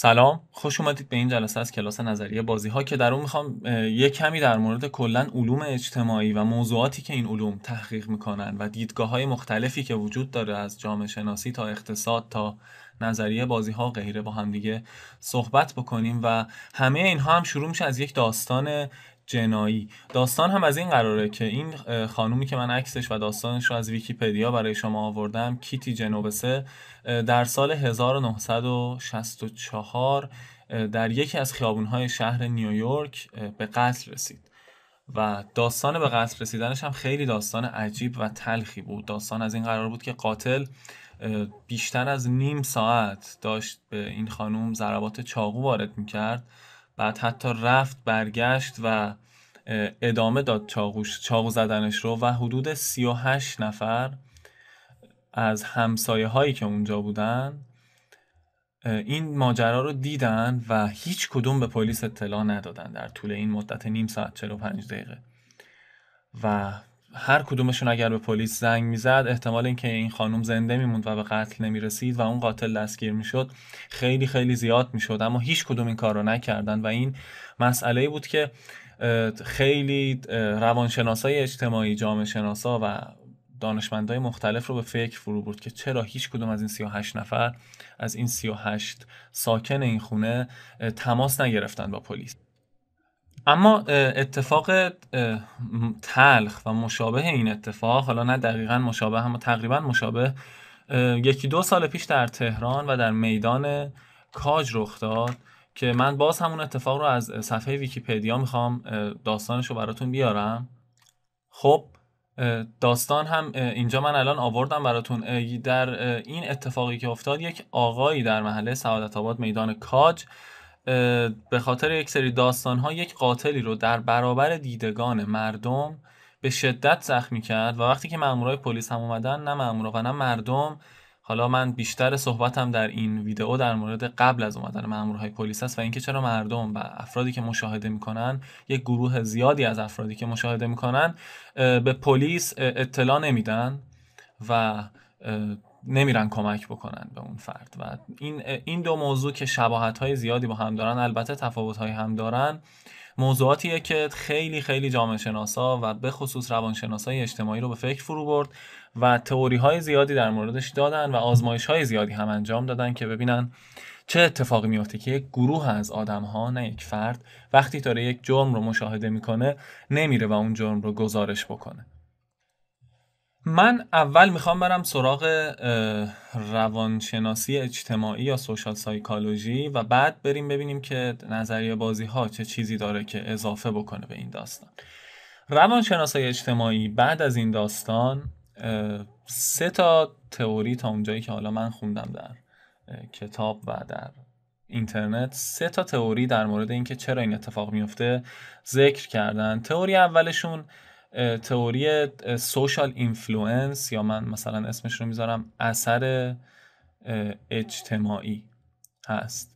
سلام خوش اومدید به این جلسه از کلاس نظریه بازی ها که در اون میخوام یه کمی در مورد کلا علوم اجتماعی و موضوعاتی که این علوم تحقیق میکنن و دیدگاه های مختلفی که وجود داره از جامعه شناسی تا اقتصاد تا نظریه بازی ها غیره با هم دیگه صحبت بکنیم و همه اینها هم شروع میشه از یک داستان جنایی داستان هم از این قراره که این خانومی که من عکسش و داستانش رو از ویکیپدیا برای شما آوردم کیتی جنوبسه در سال 1964 در یکی از خیابونهای شهر نیویورک به قتل رسید و داستان به قتل رسیدنش هم خیلی داستان عجیب و تلخی بود داستان از این قرار بود که قاتل بیشتر از نیم ساعت داشت به این خانوم ضربات چاقو وارد میکرد بعد حتی رفت برگشت و ادامه داد چاقوش چاقو زدنش رو و حدود 38 نفر از همسایه هایی که اونجا بودن این ماجرا رو دیدن و هیچ کدوم به پلیس اطلاع ندادن در طول این مدت نیم ساعت 45 دقیقه و هر کدومشون اگر به پلیس زنگ میزد احتمال اینکه این خانم زنده میموند و به قتل نمیرسید و اون قاتل دستگیر میشد خیلی خیلی زیاد میشد اما هیچ کدوم این کار رو نکردن و این مسئله بود که خیلی روانشناسای اجتماعی جامعه شناسا و دانشمندای مختلف رو به فکر فرو برد که چرا هیچ کدوم از این 38 نفر از این 38 ساکن این خونه تماس نگرفتن با پلیس اما اتفاق تلخ و مشابه این اتفاق حالا نه دقیقا مشابه اما تقریبا مشابه یکی دو سال پیش در تهران و در میدان کاج رخ داد که من باز همون اتفاق رو از صفحه ویکیپدیا میخوام داستانش رو براتون بیارم خب داستان هم اینجا من الان آوردم براتون در این اتفاقی که افتاد یک آقایی در محله سعادت آباد میدان کاج به خاطر یک سری داستان ها یک قاتلی رو در برابر دیدگان مردم به شدت زخمی کرد و وقتی که مامورای پلیس هم اومدن نه مامورا و نه مردم حالا من بیشتر صحبتم در این ویدئو در مورد قبل از اومدن مامورهای پلیس است و اینکه چرا مردم و افرادی که مشاهده میکنن یک گروه زیادی از افرادی که مشاهده میکنن به پلیس اطلاع نمیدن و نمیرن کمک بکنن به اون فرد و این این دو موضوع که شباهت های زیادی با هم دارن البته تفاوت های هم دارن موضوعاتیه که خیلی خیلی جامعه شناسا و به خصوص های اجتماعی رو به فکر فرو برد و تئوری های زیادی در موردش دادن و آزمایش های زیادی هم انجام دادن که ببینن چه اتفاقی میفته که یک گروه از آدم ها نه یک فرد وقتی داره یک جرم رو مشاهده میکنه نمیره و اون جرم رو گزارش بکنه من اول میخوام برم سراغ روانشناسی اجتماعی یا سوشال سایکالوژی و بعد بریم ببینیم که نظریه بازی ها چه چیزی داره که اضافه بکنه به این داستان روانشناسی اجتماعی بعد از این داستان سه تا تئوری تا اونجایی که حالا من خوندم در کتاب و در اینترنت سه تا تئوری در مورد اینکه چرا این اتفاق میفته ذکر کردن تئوری اولشون تئوری سوشال اینفلوئنس یا من مثلا اسمش رو میذارم اثر اجتماعی هست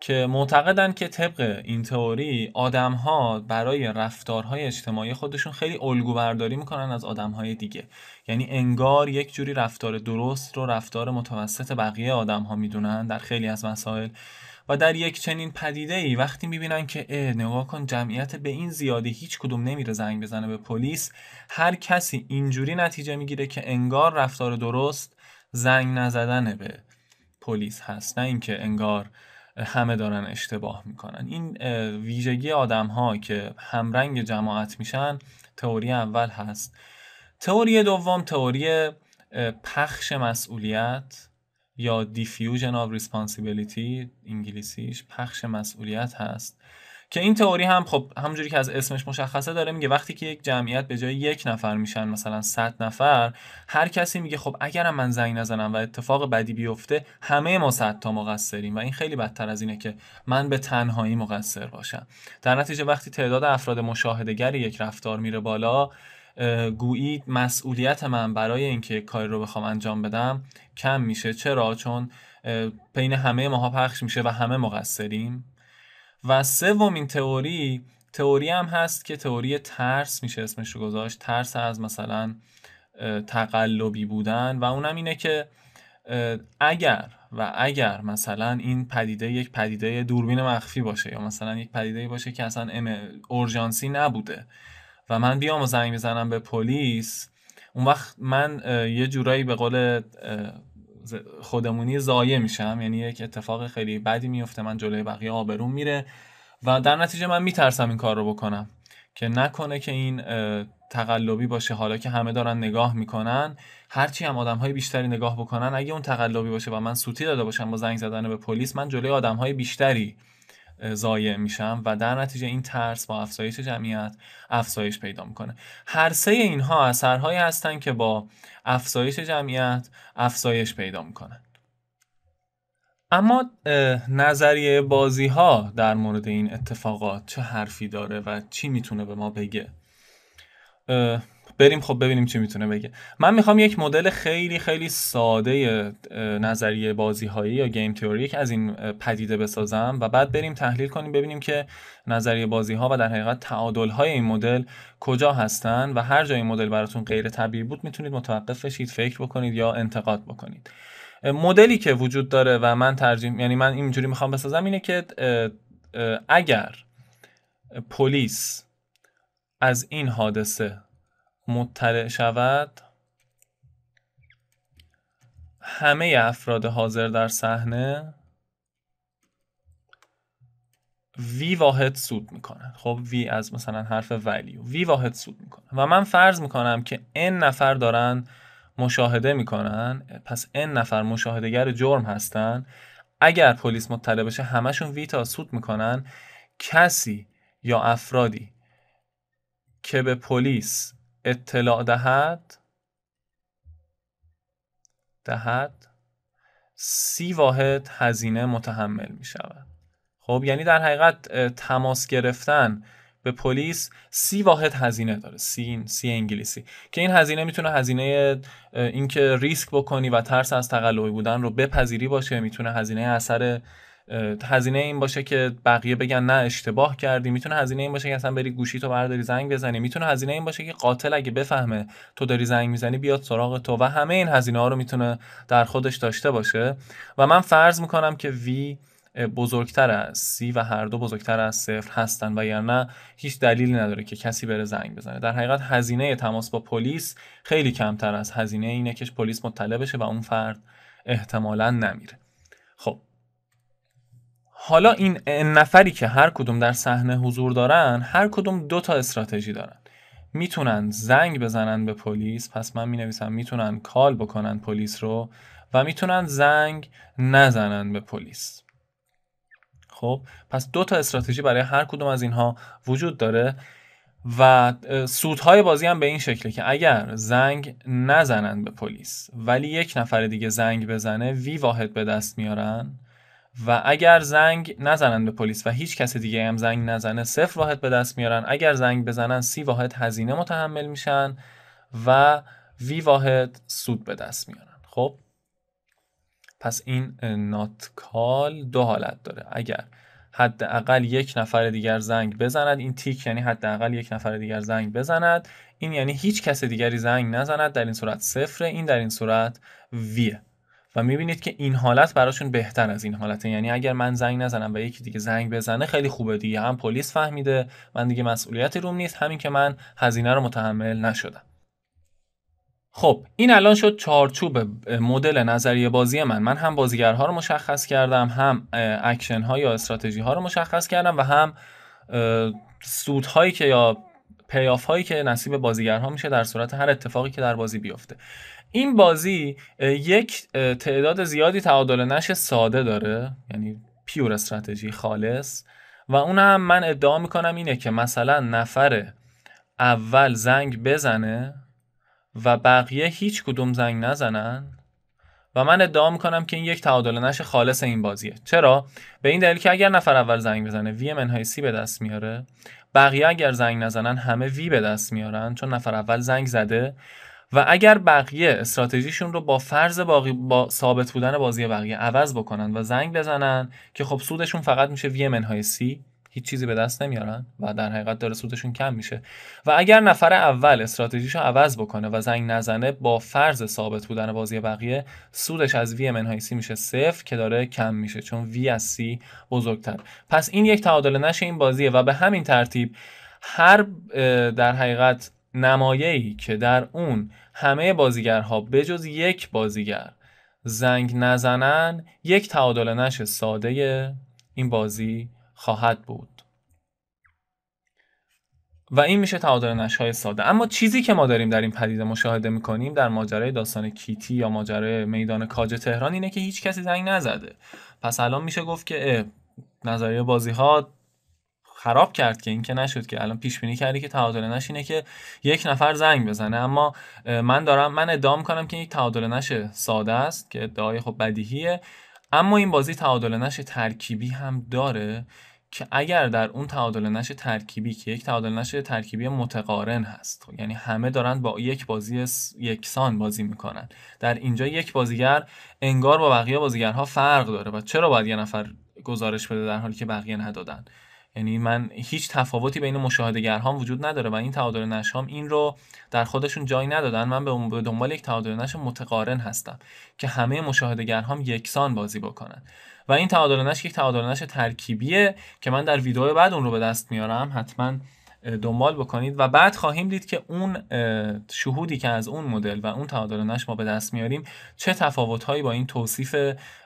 که معتقدن که طبق این تئوری آدم ها برای رفتارهای اجتماعی خودشون خیلی الگو برداری میکنن از آدم های دیگه یعنی انگار یک جوری رفتار درست رو رفتار متوسط بقیه آدم ها میدونن در خیلی از مسائل و در یک چنین پدیده ای وقتی میبینن که اه نگاه کن جمعیت به این زیادی هیچ کدوم نمیره زنگ بزنه به پلیس هر کسی اینجوری نتیجه میگیره که انگار رفتار درست زنگ نزدن به پلیس هست نه اینکه انگار همه دارن اشتباه میکنن این ویژگی آدم ها که همرنگ جماعت میشن تئوری اول هست تئوری دوم تئوری پخش مسئولیت یا دیفیوژن آف ریسپانسیبلیتی انگلیسیش پخش مسئولیت هست که این تئوری هم خب همونجوری که از اسمش مشخصه داره میگه وقتی که یک جمعیت به جای یک نفر میشن مثلا 100 نفر هر کسی میگه خب اگرم من زنگ نزنم و اتفاق بدی بیفته همه ما 100 تا مقصریم و این خیلی بدتر از اینه که من به تنهایی مقصر باشم در نتیجه وقتی تعداد افراد مشاهدهگر یک رفتار میره بالا گویی مسئولیت من برای اینکه کاری رو بخوام انجام بدم کم میشه چرا چون بین همه ماها پخش میشه و همه مقصریم و سومین تئوری تئوری هم هست که تئوری ترس میشه اسمش رو گذاشت ترس از مثلا تقلبی بودن و اونم اینه که اگر و اگر مثلا این پدیده یک پدیده دوربین مخفی باشه یا مثلا یک پدیده باشه که اصلا اورژانسی نبوده و من بیام و زنگ بزنم به پلیس اون وقت من یه جورایی به قول خودمونی زایه میشم یعنی یک اتفاق خیلی بدی میفته من جلوی بقیه آبرون میره و در نتیجه من میترسم این کار رو بکنم که نکنه که این تقلبی باشه حالا که همه دارن نگاه میکنن هرچی هم آدم های بیشتری نگاه بکنن اگه اون تقلبی باشه و من سوتی داده باشم با زنگ زدن به پلیس من جلوی آدم های بیشتری ضایع میشم و در نتیجه این ترس با افزایش جمعیت افزایش پیدا میکنه هر سه اینها اثرهایی هستند که با افزایش جمعیت افزایش پیدا میکنن اما نظریه بازی ها در مورد این اتفاقات چه حرفی داره و چی میتونه به ما بگه بریم خب ببینیم چی میتونه بگه من میخوام یک مدل خیلی خیلی ساده نظریه بازی هایی یا گیم تئوری از این پدیده بسازم و بعد بریم تحلیل کنیم ببینیم که نظریه بازی ها و در حقیقت تعادل های این مدل کجا هستن و هر جای این مدل براتون غیر طبیعی بود میتونید متوقف بشید فکر بکنید یا انتقاد بکنید مدلی که وجود داره و من ترجیم یعنی من اینجوری میخوام بسازم اینه که اگر پلیس از این حادثه مطلع شود همه افراد حاضر در صحنه وی واحد سود میکنن خب وی از مثلا حرف ولی وی واحد سود میکنن و من فرض میکنم که این نفر دارن مشاهده میکنن پس این نفر مشاهدهگر جرم هستن اگر پلیس مطلع بشه همشون وی تا سود میکنن کسی یا افرادی که به پلیس اطلاع دهد دهد سی واحد هزینه متحمل می شود خب یعنی در حقیقت تماس گرفتن به پلیس سی واحد هزینه داره سی, سی انگلیسی که این هزینه میتونه هزینه اینکه ریسک بکنی و ترس از تقلبی بودن رو بپذیری باشه میتونه هزینه اثر هزینه این باشه که بقیه بگن نه اشتباه کردی میتونه هزینه این باشه که اصلا بری گوشی تو برداری زنگ بزنی میتونه هزینه این باشه که قاتل اگه بفهمه تو داری زنگ میزنی بیاد سراغ تو و همه این هزینه ها رو میتونه در خودش داشته باشه و من فرض میکنم که وی بزرگتر از سی و هر دو بزرگتر از صفر هستن و یعنی هیچ دلیلی نداره که کسی بره زنگ بزنه در حقیقت هزینه تماس با پلیس خیلی کمتر از هزینه اینه که پلیس مطلع بشه و اون فرد احتمالا نمیره خب حالا این نفری که هر کدوم در صحنه حضور دارن هر کدوم دو تا استراتژی دارن میتونن زنگ بزنن به پلیس پس من مینویسم میتونن کال بکنن پلیس رو و میتونن زنگ نزنن به پلیس خب پس دو تا استراتژی برای هر کدوم از اینها وجود داره و سودهای بازی هم به این شکله که اگر زنگ نزنن به پلیس ولی یک نفر دیگه زنگ بزنه وی واحد به دست میارن و اگر زنگ نزنن به پلیس و هیچ کس دیگه هم زنگ نزنه صفر واحد به دست میارن اگر زنگ بزنن سی واحد هزینه متحمل میشن و وی واحد سود به دست میارن خب پس این ناتکال دو حالت داره اگر حداقل یک نفر دیگر زنگ بزند این تیک یعنی حداقل یک نفر دیگر زنگ بزند این یعنی هیچ کس دیگری زنگ نزند در این صورت صفر این در این صورت ویه و میبینید که این حالت براشون بهتر از این حالته یعنی اگر من زنگ نزنم و یکی دیگه زنگ بزنه خیلی خوبه دیگه هم پلیس فهمیده من دیگه مسئولیتی روم نیست همین که من هزینه رو متحمل نشدم خب این الان شد چارچوب مدل نظریه بازی من من هم بازیگرها رو مشخص کردم هم اکشن ها یا استراتژی ها رو مشخص کردم و هم سودهایی که یا پیاف هایی که نصیب بازیگرها میشه در صورت هر اتفاقی که در بازی بیفته این بازی یک تعداد زیادی تعادل نش ساده داره یعنی پیور استراتژی خالص و اون هم من ادعا میکنم اینه که مثلا نفر اول زنگ بزنه و بقیه هیچ کدوم زنگ نزنن و من ادعا میکنم که این یک تعادل نش خالص این بازیه چرا به این دلیل که اگر نفر اول زنگ بزنه وی منهای سی به دست میاره بقیه اگر زنگ نزنن همه وی به دست میارن چون نفر اول زنگ زده و اگر بقیه استراتژیشون رو با فرض باقی با ثابت بودن بازی بقیه عوض بکنن و زنگ بزنن که خب سودشون فقط میشه وی منهای سی هیچ چیزی به دست نمیارن و در حقیقت داره سودشون کم میشه و اگر نفر اول استراتژیشو عوض بکنه و زنگ نزنه با فرض ثابت بودن بازی بقیه سودش از وی منهای سی میشه صفر که داره کم میشه چون وی از سی بزرگتر پس این یک تعادل نشه این بازیه و به همین ترتیب هر در حقیقت نمایه‌ای که در اون همه بازیگرها بجز یک بازیگر زنگ نزنن یک تعادل نش ساده این بازی خواهد بود و این میشه تعادل نشهای ساده اما چیزی که ما داریم در این پدیده مشاهده میکنیم در ماجرای داستان کیتی یا ماجرای میدان کاج تهران اینه که هیچ کسی زنگ نزده پس الان میشه گفت که نظریه بازی ها خراب کرد که اینکه نشد که الان پیش بینی کردی که تعادل نش اینه که یک نفر زنگ بزنه اما من دارم من ادعا میکنم که یک تعادل نش ساده است که ادعای خب بدیهیه اما این بازی تعادل نش ترکیبی هم داره که اگر در اون تعادل نش ترکیبی که یک تعادل نش ترکیبی متقارن هست خب، یعنی همه دارن با یک بازی یکسان بازی میکنن در اینجا یک بازیگر انگار با بقیه بازیگرها فرق داره و چرا باید یه نفر گزارش بده در حالی که بقیه ندادن یعنی من هیچ تفاوتی بین مشاهدهگرهام وجود نداره و این تعادل نشهام این رو در خودشون جای ندادن من به دنبال یک تعادل نش متقارن هستم که همه مشاهدهگرهام یکسان بازی بکنن و این تعادل نش یک تعادل نش ترکیبیه که من در ویدیو بعد اون رو به دست میارم حتما دنبال بکنید و بعد خواهیم دید که اون شهودی که از اون مدل و اون تعادل نش ما به دست میاریم چه هایی با این توصیف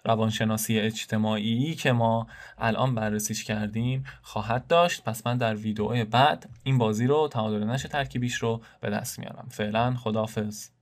روانشناسی اجتماعی که ما الان بررسیش کردیم خواهد داشت پس من در ویدئوی بعد این بازی رو تعادل نش ترکیبیش رو به دست میارم فعلا خداحافظ